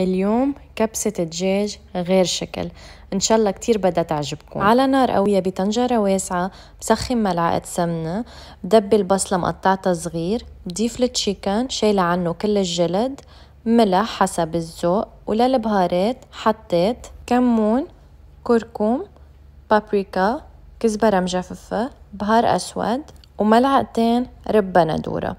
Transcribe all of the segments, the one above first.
اليوم كبسة دجاج غير شكل إن شاء الله كتير بدها تعجبكم على نار قوية بطنجرة واسعة بسخن ملعقة سمنة بدبي البصلة مقطعتها صغير بضيف التشيكن شايلة عنه كل الجلد ملح حسب الذوق وللبهارات حطيت كمون كركم بابريكا كزبرة مجففة بهار أسود وملعقتين رب بندورة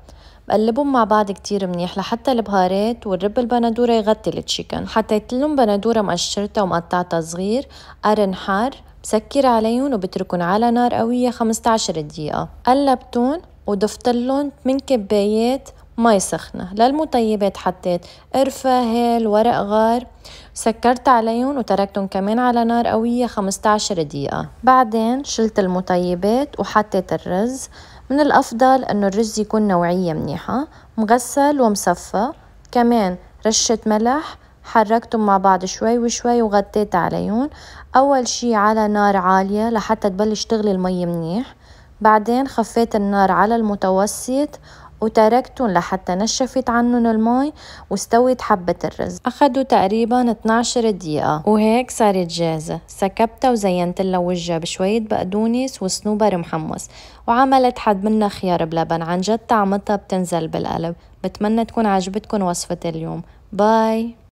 بقلبهم مع بعض كتير منيح لحتى البهارات والرب البندوره يغطي التشيكن حطيت لهم بندوره مقشرتها ومقطعتها صغير قرن حار بسكر عليهم وبتركن على نار قوية 15 دقيقة قلبتهم وضفت لهم 8 كبايات مي سخنة للمطيبات حطيت قرفة هيل ورق غار سكرت عليهم وتركتهم كمان على نار قوية 15 دقيقة بعدين شلت المطيبات وحطيت الرز من الأفضل أنه الرز يكون نوعية منيحة مغسل ومصفى كمان رشة ملح حركتهم مع بعض شوي وشوي وغطيت عليهم أول شي على نار عالية لحتى تبلش تغلي المي منيح بعدين خفيت النار على المتوسط وتركتن لحتى نشفت عنن المي واستوت حبة الرز أخدوا تقريبا 12 دقيقة وهيك صارت جاهزة سكبتها وزينت لها وجهها بشوية بقدونس وصنوبر محمص وعملت حد منها خيار بلبن عن جد طعمتها بتنزل بالقلب بتمنى تكون عجبتكم وصفة اليوم باي